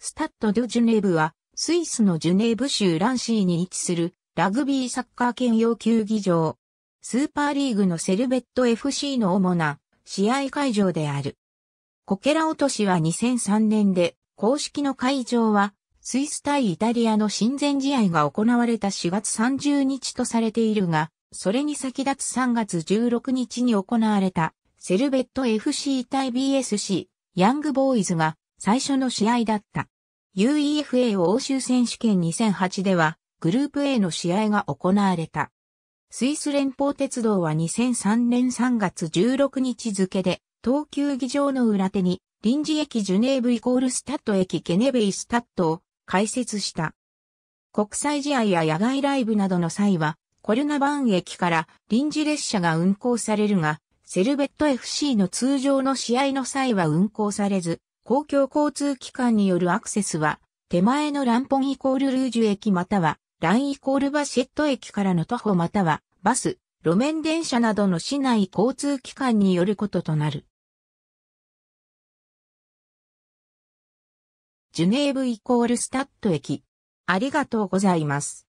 スタッド・ドゥ・ジュネーブは、スイスのジュネーブ州ランシーに位置するラグビーサッカー兼用球技場。スーパーリーグのセルベット FC の主な試合会場である。コケラ落としは2003年で、公式の会場は、スイス対イタリアの親善試合が行われた4月30日とされているが、それに先立つ3月16日に行われた、セルベット FC 対 BSC、ヤングボーイズが、最初の試合だった。UEFA 欧州選手権2008では、グループ A の試合が行われた。スイス連邦鉄道は2003年3月16日付で、東急議場の裏手に、臨時駅ジュネーブイコールスタッド駅ケネベイスタッドを開設した。国際試合や野外ライブなどの際は、コルナバン駅から臨時列車が運行されるが、セルベット FC の通常の試合の際は運行されず、公共交通機関によるアクセスは、手前のランポンイコールルージュ駅または、ランイコールバシェット駅からの徒歩または、バス、路面電車などの市内交通機関によることとなる。ジュネーブイコールスタッド駅。ありがとうございます。